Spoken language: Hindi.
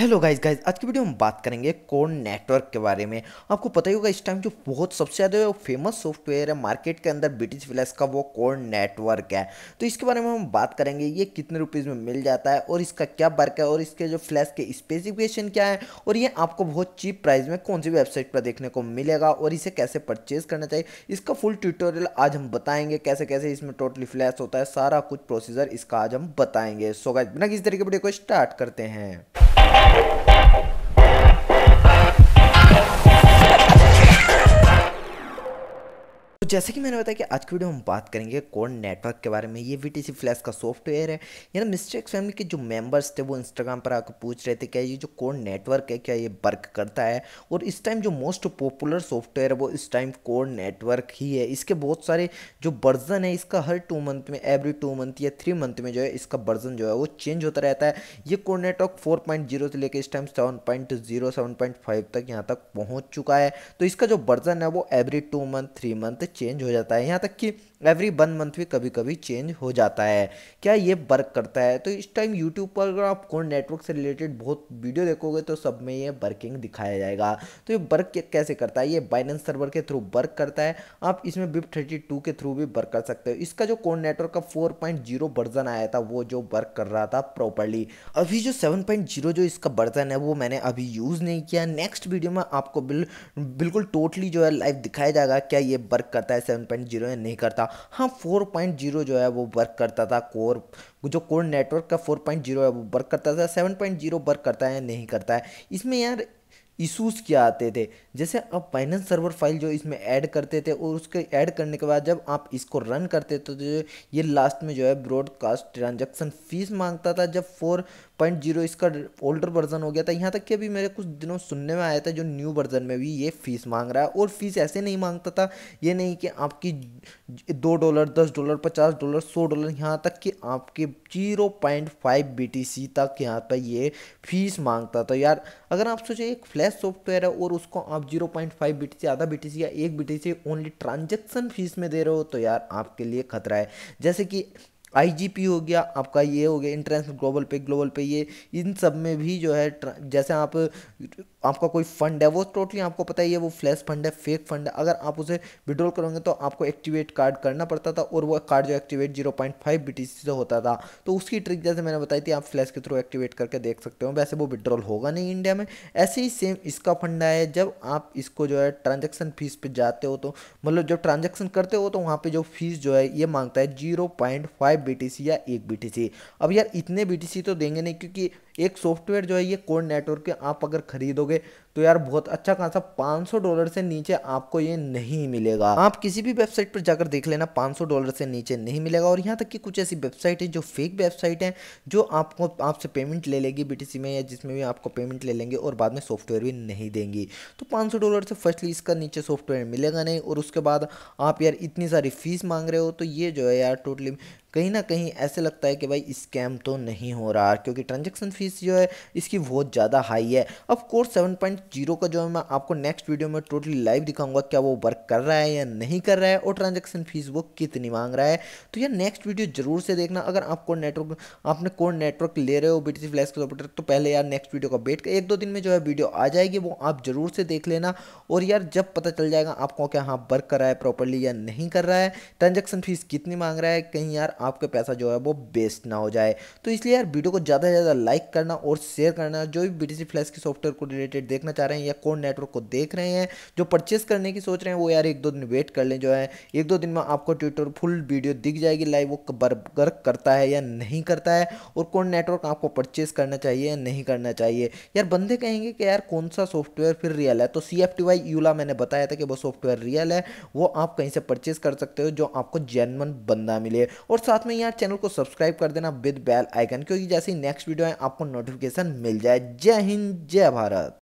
हेलो गाइस गाइस आज की वीडियो हम बात करेंगे कोर नेटवर्क के बारे में आपको पता ही होगा इस टाइम जो बहुत सबसे ज़्यादा फेमस सॉफ्टवेयर है मार्केट के अंदर ब्रिटिश फ्लैश का वो कोर नेटवर्क है तो इसके बारे में हम बात करेंगे ये कितने रुपीज़ में मिल जाता है और इसका क्या वर्क है और इसके जो फ्लैश के स्पेसिफिकेशन क्या है और ये आपको बहुत चीप प्राइस में कौन सी वेबसाइट पर देखने को मिलेगा और इसे कैसे परचेज करना चाहिए इसका फुल ट्यूटोरियल आज हम बताएंगे कैसे कैसे इसमें टोटली फ्लैश होता है सारा कुछ प्रोसीजर इसका आज हम बताएंगे सो गाइज बिना किसी तरीके वीडियो को स्टार्ट करते हैं जैसे कि मैंने बताया कि आज की वीडियो हम बात करेंगे कोड नेटवर्क के बारे में ये वी फ्लैश का सॉफ्टवेयर है यानी मिस्टेक्स फैमिली के जो मेंबर्स थे वो इंस्टाग्राम पर आकर पूछ रहे थे क्या ये जो कोड नेटवर्क है क्या ये वर्क करता है और इस टाइम जो मोस्ट पॉपुलर सॉफ्टवेयर है वो इस टाइम कोड नेटवर्क ही है इसके बहुत सारे जो वर्जन है इसका हर टू मंथ में एवरी टू मंथ या थ्री मंथ में जो है इसका वर्जन जो है वो चेंज होता रहता है ये कोड नेटवर्क फोर से लेकर इस time seven point zero seven point five तक यहाँ तक पहुँच चुका है तो इसका जो वर्जन है वो every two month three month change हो जाता है यहाँ तक कि एवरी वन मंथ भी कभी कभी चेंज हो जाता है क्या ये वर्क करता है तो इस टाइम यूट्यूब पर अगर आप कौन नेटवर्क से रिलेटेड बहुत वीडियो देखोगे तो सब में ये वर्किंग दिखाया जाएगा तो ये वर्क कैसे करता है ये बाइनेंस सर्वर के थ्रू वर्क करता है आप इसमें बिप थर्टी टू के थ्रू भी वर्क कर सकते हो इसका जो कौन नेटवर्क का फोर पॉइंट जीरो वर्जन आया था वो जो वर्क कर रहा था प्रॉपरली अभी जो सेवन पॉइंट जीरो जो इसका वर्जन है वो मैंने अभी यूज़ नहीं किया नेक्स्ट वीडियो में आपको बिल, बिल्कुल टोटली जो है लाइव दिखाया जाएगा क्या ये वर्क करता करता है सेवन पॉइंट जीरो नहीं करता हाँ फोर पॉइंट जीरो जो है वो वर्क करता था कोर जो कोर नेटवर्क का फोर पॉइंट जीरो है वो वर्क करता था सेवन पॉइंट जीरो वर्क करता है नहीं करता है इसमें यार इशूज़ क्या आते थे जैसे आप फाइनेंस सर्वर फाइल जो इसमें ऐड करते थे और उसके ऐड करने के बाद जब आप इसको रन करते थे तो ये लास्ट में जो है ब्रॉडकास्ट ट्रांजेक्शन फीस मांगता था जब फोर पॉइंट जीरो इसका ओल्डर वर्जन हो गया था यहाँ तक कि अभी मेरे कुछ दिनों सुनने में आया था जो न्यू वर्जन में भी ये फ़ीस मांग रहा है और फीस ऐसे नहीं मांगता था ये नहीं कि आपकी दो डॉलर दस डॉलर पचास डॉलर सौ डॉलर यहाँ तक कि आपके जीरो पॉइंट फाइव बी तक यहाँ पर ये फीस मांगता था यार अगर आप सोचे एक फ्लैश बेस्ट सॉफ्टवेयर है और उसको आप जीरो पॉइंट फाइव बी आधा बी या एक बी ओनली ट्रांजेक्शन फीस में दे रहे हो तो यार आपके लिए खतरा है जैसे कि आईजीपी हो गया आपका ये हो गया इंट्रेंस ग्लोबल पे ग्लोबल पे ये इन सब में भी जो है जैसे आप आपका कोई फंड है वो टोटली आपको पता ही है वो फ्लैश फंड है फेक फंड है अगर आप उसे विड्रॉल करोगे तो आपको एक्टिवेट कार्ड करना पड़ता था और वो कार्ड जो activate zero point five B से होता था तो उसकी ट्रिक जैसे मैंने बताई थी आप फ्लैश के थ्रू एक्टिवेट करके देख सकते हो वैसे वो विड्रॉल होगा नहीं इंडिया में ऐसे ही सेम इसका फंड है जब आप इसको जो है ट्रांजेक्शन फीस पर जाते हो तो मतलब जब ट्रांजेक्शन करते हो तो वहाँ पर जो फीस जो है ये मांगता है zero point five five B या एक बी अब यार इतने बी तो देंगे नहीं क्योंकि एक सॉफ्टवेयर जो है ये कोड नेटवर्क के आप अगर खरीदोगे तो यार बहुत अच्छा खासा 500 डॉलर से नीचे आपको ये नहीं मिलेगा आप किसी भी वेबसाइट पर जाकर देख लेना 500 डॉलर से नीचे नहीं मिलेगा और यहाँ तक कि कुछ ऐसी वेबसाइट है जो फेक वेबसाइट है जो आपको आपसे पेमेंट ले लेगी बीटीसी में या जिसमें भी आपको पेमेंट ले लेंगे और बाद में सॉफ्टवेयर भी नहीं देंगी तो पाँच डॉलर से फर्स्टली इसका नीचे सॉफ्टवेयर मिलेगा नहीं और उसके बाद आप यार इतनी सारी फीस मांग रहे हो तो ये जो है यार टोटली कहीं ना कहीं ऐसे लगता है कि भाई स्कैम तो नहीं हो रहा क्योंकि ट्रांजेक्शन फ़ीस जो है इसकी बहुत ज़्यादा हाई है अब कोर्स सेवन पॉइंट जीरो का जो है मैं आपको नेक्स्ट वीडियो में टोटली लाइव दिखाऊंगा क्या वो वर्क कर रहा है या नहीं कर रहा है और ट्रांजेक्शन फीस वो कितनी मांग रहा है तो यार नेक्स्ट वीडियो जरूर से देखना अगर आप कोड नेटवर्क आपने कोड नेटवर्क ले रहे हो बी फ्लैश ऑपरेटर तो पहले यार नेक्स्ट वीडियो का वेट एक दो दिन में जो है वीडियो आ जाएगी वो आप जरूर से देख लेना और यार जब पता चल जाएगा आपको क्या हाँ वर्क कर रहा है प्रॉपरली या नहीं कर रहा है ट्रांजेक्शन फीस कितनी मांग रहा है कहीं यार आपका पैसा जो है वो वेस्ट ना हो जाए तो इसलिए यार वीडियो को ज़्यादा से ज़्यादा लाइक करना और शेयर करना जो भी बी फ्लैश के सॉफ्टवेयर को रिलेटेड देखना देखना चाह रहे हैं या कौन नेटवर्क को देख रहे हैं जो परचेस करने की सोच रहे हैं वो यार एक दो दिन वेट कर लें जो है एक दो दिन में आपको ट्विटर फुल वीडियो दिख जाएगी लाइव वो वर्क करता है या नहीं करता है और कौन नेटवर्क आपको परचेस करना चाहिए या नहीं करना चाहिए यार बंदे कहेंगे कि यार कौन सा सॉफ्टवेयर फिर रियल है तो सी एफ मैंने बताया था कि वो सॉफ्टवेयर रियल है वो आप कहीं से परचेस कर सकते हो जो आपको जेनवन बंदा मिले और साथ में यार चैनल को सब्सक्राइब कर देना विद बेल आइकन क्योंकि जैसे ही नेक्स्ट वीडियो है आपको नोटिफिकेशन मिल जाए जय हिंद जय भारत